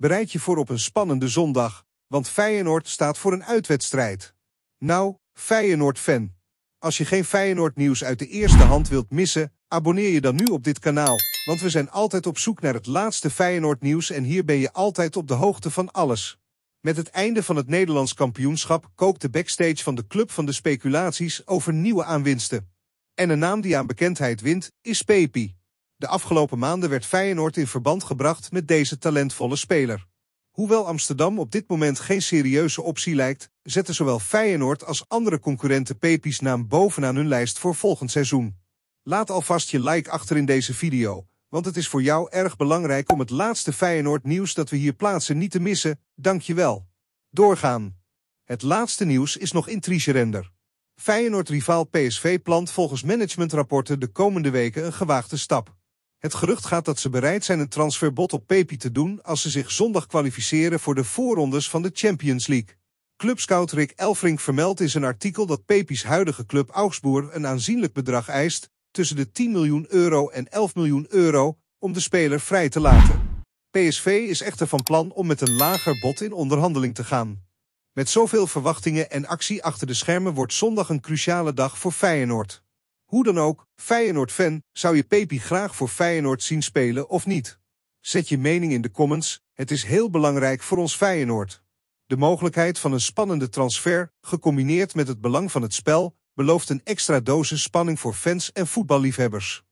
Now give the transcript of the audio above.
Bereid je voor op een spannende zondag, want Feyenoord staat voor een uitwedstrijd. Nou, Feyenoord-fan. Als je geen Feyenoord-nieuws uit de eerste hand wilt missen, abonneer je dan nu op dit kanaal, want we zijn altijd op zoek naar het laatste Feyenoord-nieuws en hier ben je altijd op de hoogte van alles. Met het einde van het Nederlands kampioenschap kookt de backstage van de club van de speculaties over nieuwe aanwinsten. En een naam die aan bekendheid wint, is Pepi. De afgelopen maanden werd Feyenoord in verband gebracht met deze talentvolle speler. Hoewel Amsterdam op dit moment geen serieuze optie lijkt, zetten zowel Feyenoord als andere concurrenten Pepi's naam bovenaan hun lijst voor volgend seizoen. Laat alvast je like achter in deze video, want het is voor jou erg belangrijk om het laatste Feyenoord nieuws dat we hier plaatsen niet te missen, dankjewel. Doorgaan. Het laatste nieuws is nog intrigerender. Feyenoord-rivaal PSV plant volgens managementrapporten de komende weken een gewaagde stap. Het gerucht gaat dat ze bereid zijn een transferbod op Pepi te doen als ze zich zondag kwalificeren voor de voorrondes van de Champions League. Clubscout Rick Elfrink vermeldt in zijn artikel dat Pepi's huidige club Augsburg een aanzienlijk bedrag eist, tussen de 10 miljoen euro en 11 miljoen euro, om de speler vrij te laten. PSV is echter van plan om met een lager bod in onderhandeling te gaan. Met zoveel verwachtingen en actie achter de schermen wordt zondag een cruciale dag voor Feyenoord. Hoe dan ook, Feyenoord-fan, zou je Pepi graag voor Feyenoord zien spelen of niet? Zet je mening in de comments, het is heel belangrijk voor ons Feyenoord. De mogelijkheid van een spannende transfer, gecombineerd met het belang van het spel, belooft een extra dosis spanning voor fans en voetballiefhebbers.